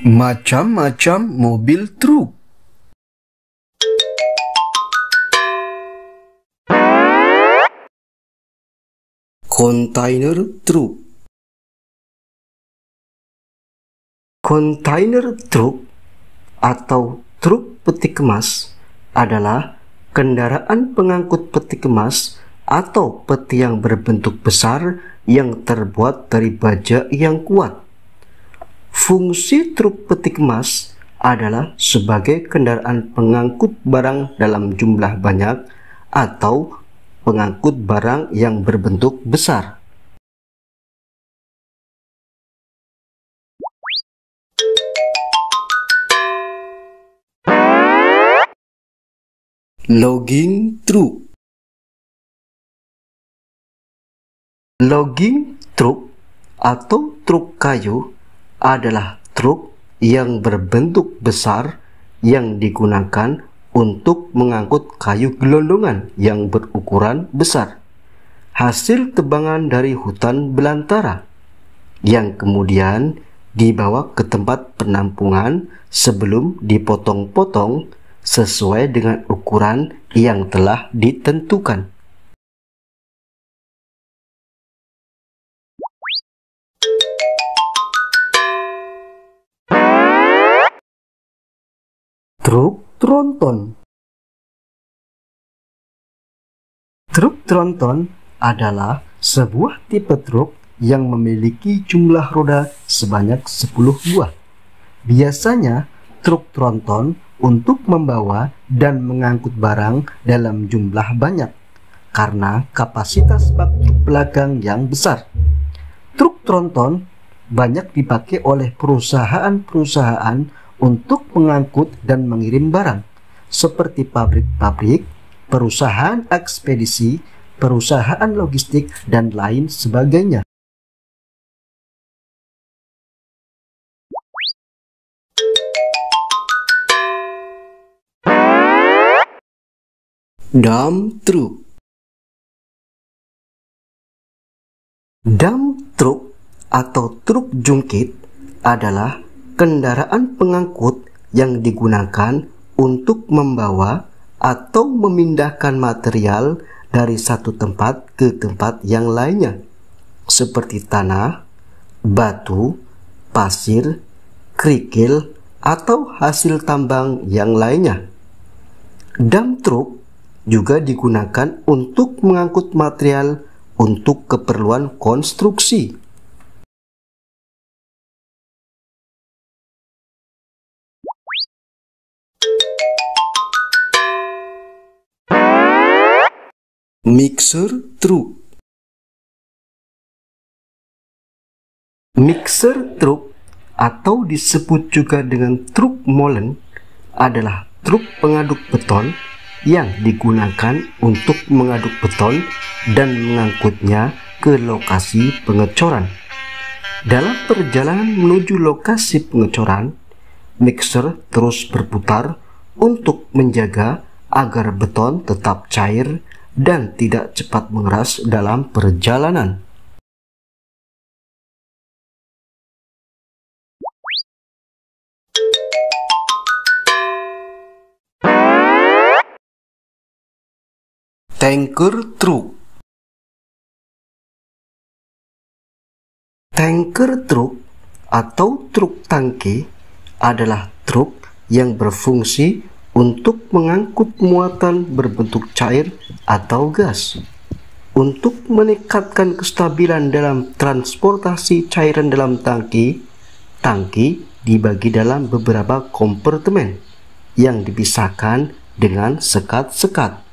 Macam-macam mobil truk. Kontainer truk. Kontainer truk atau truk peti kemas adalah kendaraan pengangkut peti kemas atau peti yang berbentuk besar yang terbuat dari baja yang kuat Fungsi truk petik emas adalah sebagai kendaraan pengangkut barang dalam jumlah banyak atau pengangkut barang yang berbentuk besar. Logging truk Logging truk atau truk kayu adalah truk yang berbentuk besar yang digunakan untuk mengangkut kayu gelondongan yang berukuran besar. Hasil tebangan dari hutan belantara yang kemudian dibawa ke tempat penampungan sebelum dipotong-potong sesuai dengan ukuran yang telah ditentukan. truk tronton. Truk tronton adalah sebuah tipe truk yang memiliki jumlah roda sebanyak 10 buah. Biasanya truk tronton untuk membawa dan mengangkut barang dalam jumlah banyak karena kapasitas bak truk belakang yang besar. Truk tronton banyak dipakai oleh perusahaan-perusahaan untuk mengangkut dan mengirim barang, seperti pabrik-pabrik, perusahaan ekspedisi, perusahaan logistik, dan lain sebagainya. Dam truck Dam truck atau truk jungkit adalah kendaraan pengangkut yang digunakan untuk membawa atau memindahkan material dari satu tempat ke tempat yang lainnya, seperti tanah, batu, pasir, kerikil, atau hasil tambang yang lainnya. Dump truck juga digunakan untuk mengangkut material untuk keperluan konstruksi. mixer truk mixer truk atau disebut juga dengan truk molen adalah truk pengaduk beton yang digunakan untuk mengaduk beton dan mengangkutnya ke lokasi pengecoran. Dalam perjalanan menuju lokasi pengecoran, mixer terus berputar untuk menjaga agar beton tetap cair dan tidak cepat mengeras dalam perjalanan. Tanker truk Tanker truk atau truk tangki adalah truk yang berfungsi untuk mengangkut muatan berbentuk cair atau gas. Untuk meningkatkan kestabilan dalam transportasi cairan dalam tangki, tangki dibagi dalam beberapa kompartemen yang dipisahkan dengan sekat-sekat.